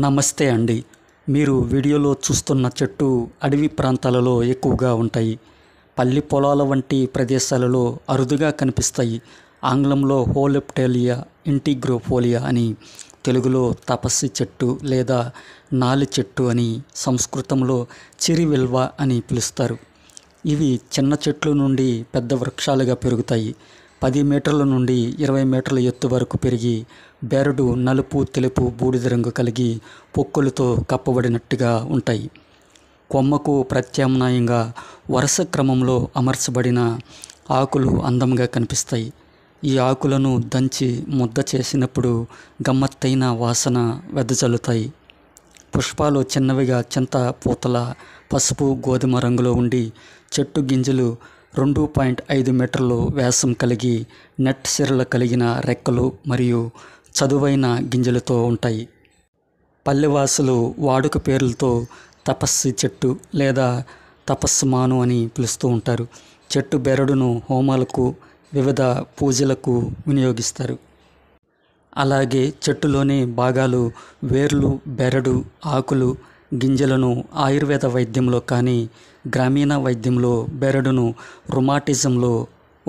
నమస్తే అండి మీరు వీడియోలో చూస్తున్న చెట్టు అడవి ప్రాంతాలలో ఎక్కువగా ఉంటాయి పల్లి పొలాల వంటి ప్రదేశాలలో అరుదుగా కనిపిస్తాయి ఆంగ్లంలో హోలెప్టేలియా ఇంటిగ్రోఫోలియా అని తెలుగులో తపస్సి చెట్టు లేదా నాలి చెట్టు అని సంస్కృతంలో చిరివిల్వ అని పిలుస్తారు ఇవి చిన్న చెట్లు నుండి పెద్ద వృక్షాలుగా పెరుగుతాయి పది మీటర్ల నుండి ఇరవై మీటర్ల ఎత్తు వరకు పెరిగి బెరడు నలుపు తెలుపు బూడిద రంగు కలిగి పొక్కులతో కప్పబడినట్టుగా ఉంటాయి కొమ్మకు ప్రత్యామ్నాయంగా వరుస క్రమంలో అమర్చబడిన ఆకులు అందంగా కనిపిస్తాయి ఈ ఆకులను దంచి ముద్ద చేసినప్పుడు గమ్మత్తైన వాసన వెదజల్లుతాయి పుష్పాలు చిన్నవిగా చింత పూతల పసుపు గోధుమ రంగులో ఉండి చెట్టు గింజలు రెండు పాయింట్ ఐదు మీటర్లు వ్యాసం కలిగి నెట్ సిరలు కలిగిన రెక్కలు మరియు చదువైన గింజలతో ఉంటాయి పల్లెవాసులు వాడుక పేర్లతో తపస్సు చెట్టు లేదా తపస్సు మాను అని పిలుస్తూ ఉంటారు చెట్టు బెరడును హోమాలకు వివిధ పూజలకు వినియోగిస్తారు అలాగే చెట్టులోని భాగాలు వేర్లు బెరడు ఆకులు గింజలను ఆయుర్వేద వైద్యంలో కానీ గ్రామీణ వైద్యంలో బెరడును రుమాటిజంలో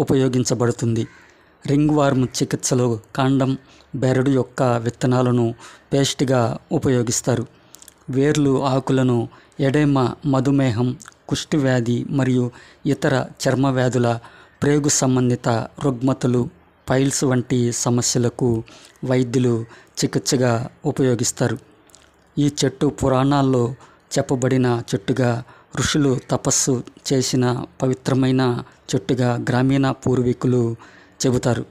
ఉపయోగించబడుతుంది రింగ్ వార్మ్ చికిత్సలో కాండం బెరడు యొక్క విత్తనాలను పేస్ట్గా ఉపయోగిస్తారు వేర్లు ఆకులను ఎడేమ మధుమేహం కుష్ఠి వ్యాధి మరియు ఇతర చర్మ వ్యాధుల ప్రేగు సంబంధిత రుగ్మతలు పైల్స్ వంటి సమస్యలకు వైద్యులు చికిత్సగా ఉపయోగిస్తారు ఈ చెట్టు పురాణాల్లో చెప్పబడిన చెట్టుగా ఋషులు తపస్సు చేసిన పవిత్రమైన చెట్టుగా గ్రామీణ పూర్వీకులు చెబుతారు